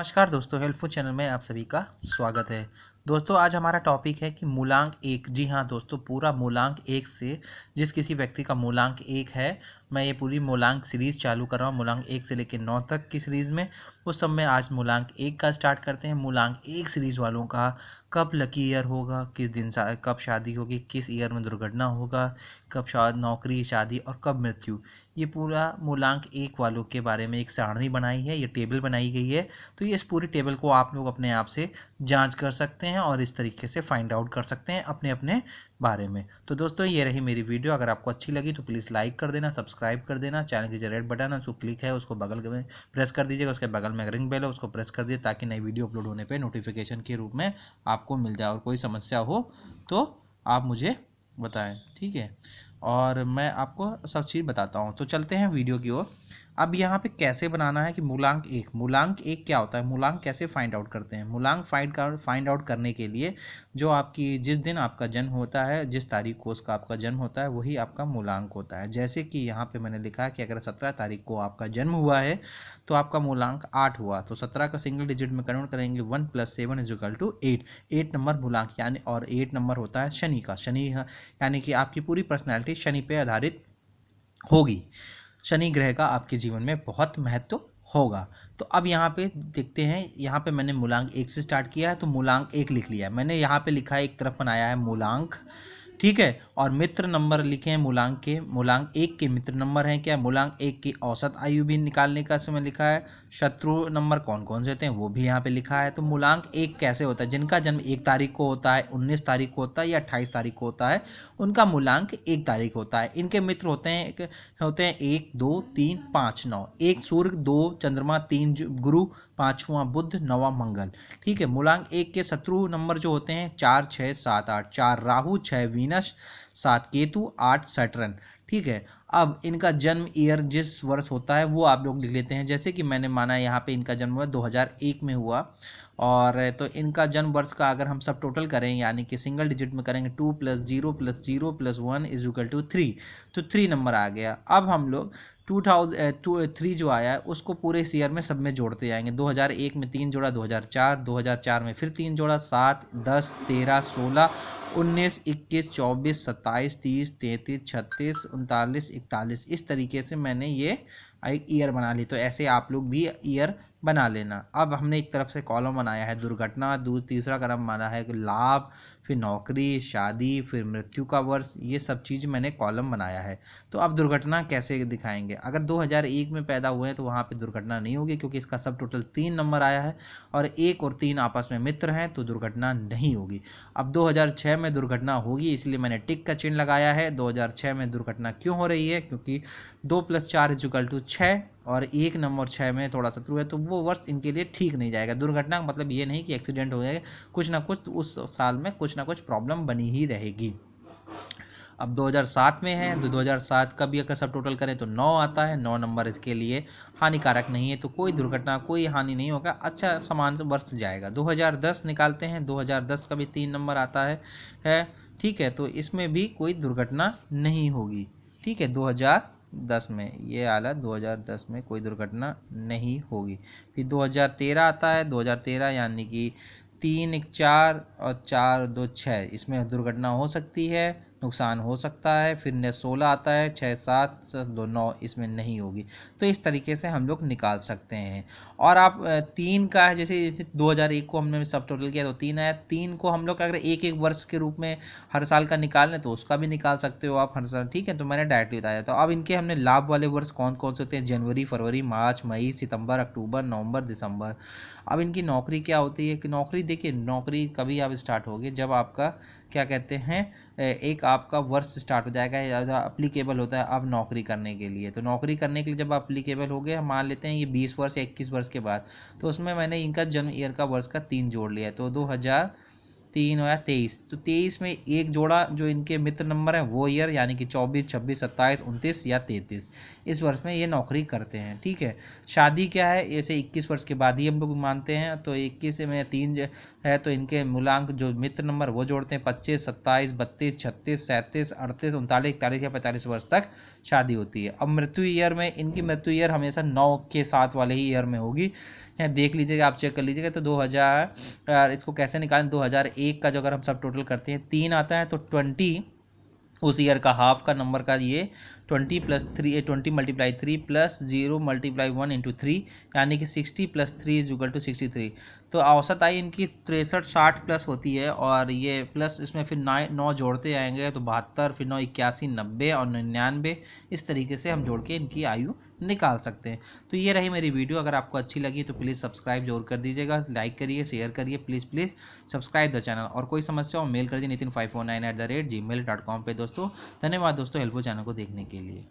नमस्कार दोस्तों helpful channel में आप सभी का स्वागत है दोस्तों आज हमारा टॉपिक है कि मूलांक एक जी हाँ दोस्तों पूरा मूलांक एक से जिस किसी व्यक्ति का मूलांक एक है मैं ये पूरी मूलांक सीरीज़ चालू कर रहा हूँ मूलांक एक से लेकर नौ तक की सीरीज़ में उस सब में आज मूलांक एक का स्टार्ट करते हैं मूलांक एक सीरीज़ वालों का कब लकी ईयर होगा किस दिन सा, कब शादी होगी किस ईयर में दुर्घटना होगा कब शा, नौकरी शादी और कब मृत्यु ये पूरा मूलांक एक वालों के बारे में एक सारणी बनाई है ये टेबल बनाई गई है तो ये इस पूरी टेबल को आप लोग अपने आप से जाँच कर सकते हैं हैं और इस तरीके से फाइंड आउट कर सकते हैं अपने अपने बारे में तो दोस्तों ये रही मेरी वीडियो अगर आपको अच्छी लगी तो प्लीज़ लाइक कर देना सब्सक्राइब कर देना चैनल की जो रेड बटन है उसको क्लिक है उसको बगल में प्रेस कर दीजिएगा उसके बगल में रिंग बेल है उसको प्रेस कर दीजिए ताकि नई वीडियो अपलोड होने पर नोटिफिकेशन के रूप में आपको मिल जाए और कोई समस्या हो तो आप मुझे बताएँ ठीक है और मैं आपको सब चीज़ बताता हूँ तो चलते हैं वीडियो की ओर अब यहाँ पे कैसे बनाना है कि मूलांक एक मूलांक एक क्या होता है मूलांक कैसे फाइंड आउट करते हैं मूलांक फाइंड कर फाइंड आउट करने के लिए जो आपकी जिस दिन आपका जन्म होता है जिस तारीख को उसका आपका जन्म होता है वही आपका मूलांक होता है जैसे कि यहाँ पे मैंने लिखा है कि अगर सत्रह तारीख को आपका जन्म हुआ है तो आपका मूलांक आठ हुआ तो सत्रह का सिंगल डिजिट में कन्वर्ट करेंगे one plus seven is equal to eight eight number मूलांक यानी और एट नंबर होता है शनि का शनि यानी कि आपकी पूरी पर्सनैलिटी प्रॉपर्टी शनि पे आधारित होगी शनि ग्रह का आपके जीवन में बहुत महत्व होगा तो अब यहाँ पे देखते हैं यहाँ पे मैंने मूलांक एक से स्टार्ट किया है तो मूलांक एक लिख लिया है मैंने यहाँ पे लिखा है एक तरफ बनाया है मूलांक ठीक है और मित्र नंबर लिखे हैं मूलांक के मूलांक एक के मित्र नंबर हैं क्या मूलांक एक की औसत आयु भी निकालने का समय लिखा है शत्रु नंबर कौन कौन से होते हैं वो भी यहाँ पे लिखा है तो मूलांक एक कैसे होता है जिनका जन्म एक तारीख को होता है उन्नीस तारीख को होता है या अट्ठाईस तारीख को होता है उनका मूलांक एक तारीख होता है इनके मित्र होते हैं होते हैं एक दो तीन पाँच नौ एक सूर्य दो चंद्रमा तीन गुरु पाँचवा बुद्ध नवा मंगल ठीक है मूलांक एक के शत्रु नंबर जो होते हैं चार छः सात आठ चार राहु छः वीन वीनस सात केतु आठ सटरन ठीक है अब इनका जन्म ईयर जिस वर्ष होता है वो आप लोग लिख लेते हैं जैसे कि मैंने माना यहाँ पे इनका जन्म हुआ 2001 में हुआ और तो इनका जन्म वर्ष का अगर हम सब टोटल करें यानी कि सिंगल डिजिट में करेंगे two plus zero plus zero plus one is equal to three तो थ्री नंबर आ गया अब हम लोग टू थाउजेंड टू थ्री जो आया है उसको पूरे इस ईयर में सब में जोड़ते जाएंगे 2001 में तीन जोड़ा 2004 2004 में फिर तीन जोड़ा सात दस तेरह सोलह उन्नीस इक्कीस चौबीस सत्ताईस तीस तैंतीस छत्तीस उनतालीस इकतालीस इस तरीके से मैंने ये एक uh, ईयर बना ली तो ऐसे आप लोग भी ईयर बना लेना अब हमने एक तरफ से कॉलम बनाया है दुर्घटना दूर तीसरा क्रम बना है लाभ फिर नौकरी शादी फिर मृत्यु का वर्ष ये सब चीज़ मैंने कॉलम बनाया है तो अब दुर्घटना कैसे दिखाएंगे अगर 2001 में पैदा हुए हैं तो वहाँ पे दुर्घटना नहीं होगी क्योंकि इसका सब टोटल तीन नंबर आया है और एक और तीन आपस में मित्र हैं तो दुर्घटना नहीं होगी अब दो में दुर्घटना होगी इसलिए मैंने टिक का चिन्ह लगाया है दो में दुर्घटना क्यों हो रही है क्योंकि दो प्लस चार टू छः और एक नंबर छः में थोड़ा शत्रु है तो वो वर्ष इनके लिए ठीक नहीं जाएगा दुर्घटना का मतलब ये नहीं कि एक्सीडेंट हो जाएगा कुछ ना कुछ तो उस साल में कुछ ना कुछ प्रॉब्लम बनी ही रहेगी अब 2007 में है तो 2007 का भी अगर सब टोटल करें तो 9 आता है 9 नंबर इसके लिए हानिकारक नहीं है तो कोई दुर्घटना कोई हानि नहीं होगा अच्छा सामान वर्ष जाएगा 2010 निकालते हैं 2010 का भी तीन नंबर आता है है ठीक है तो इसमें भी कोई दुर्घटना नहीं होगी ठीक है दस में ये आला 2010 में कोई दुर्घटना नहीं होगी फिर 2013 आता है 2013 यानी कि तीन एक चार और चार दो छः इसमें दुर्घटना हो सकती है नुकसान हो सकता है फिर ने सोलह आता है छः सात दो नौ इसमें नहीं होगी तो इस तरीके से हम लोग निकाल सकते हैं और आप तीन का है जैसे जैसे दो हज़ार एक को हमने सब टोटल किया तो तीन आया तीन को हम लोग अगर एक एक वर्ष के रूप में हर साल का निकाल लें तो उसका भी निकाल सकते हो आप हर साल ठीक है तो मैंने डायरेक्टली बताया था तो अब इनके हमने लाभ वाले वर्ष कौन कौन से होते हैं जनवरी फरवरी मार्च मई सितंबर अक्टूबर नवंबर दिसंबर अब इनकी नौकरी क्या होती है कि नौकरी देखिए नौकरी कभी आप स्टार्ट होगी जब आपका क्या कहते हैं एक आपका वर्ष स्टार्ट हो जाएगा ज़्यादा अप्लीकेबल होता है अब नौकरी करने के लिए तो नौकरी करने के लिए जब अप्लीकेबल हो गए मान लेते हैं ये बीस वर्ष या इक्कीस वर्ष के बाद तो उसमें मैंने इनका जन्म ईयर का वर्ष का तीन जोड़ लिया तो दो हज़ार तीन या तेईस तो तेईस में एक जोड़ा जो इनके मित्र नंबर है वो ईयर यानी कि चौबीस छब्बीस सत्ताईस उनतीस या तैंतीस इस वर्ष में ये नौकरी करते हैं ठीक है शादी क्या है ऐसे इक्कीस वर्ष के बाद ही हम लोग मानते हैं तो इक्कीस में तीन है तो इनके मूलांक जो मित्र नंबर वो जोड़ते हैं पच्चीस सत्ताईस बत्तीस छत्तीस सैंतीस अड़तीस उनतालीस इकतालीस या पैंतालीस वर्ष तक शादी होती है अब मृत्यु ईयर में इनकी मृत्यु ईयर हमेशा नौ के साथ वाले ही ईयर में होगी देख लीजिएगा आप चेक कर लीजिएगा तो दो हज़ार इसको कैसे निकालें दो हज़ार एक का जो अगर हम सब टोटल करते हैं तीन आता है तो ट्वेंटी उस ईयर का हाफ का नंबर का ये twenty plus three twenty multiply three plus zero multiply one into three यानी कि sixty plus three is equal to sixty three तो औसत आई इनकी तिरसठ साठ प्लस होती है और ये प्लस इसमें फिर नाए नौ जोड़ते आएंगे तो बहत्तर फिर नौ इक्यासी नब्बे और निन्यानवे इस तरीके से हम जोड़ के इनकी आयु निकाल सकते हैं तो ये रही मेरी वीडियो अगर आपको अच्छी लगी तो प्लीज़ सब्सक्राइब जरूर कर दीजिएगा लाइक करिए शेयर करिए please please subscribe the channel और कोई समस्या हो मेल कर दिए Nitin five four nine at the rate Gmail dot com पर दोस्तों धन्यवाद दोस्तों हेल्पो चैनल को देखने के लिए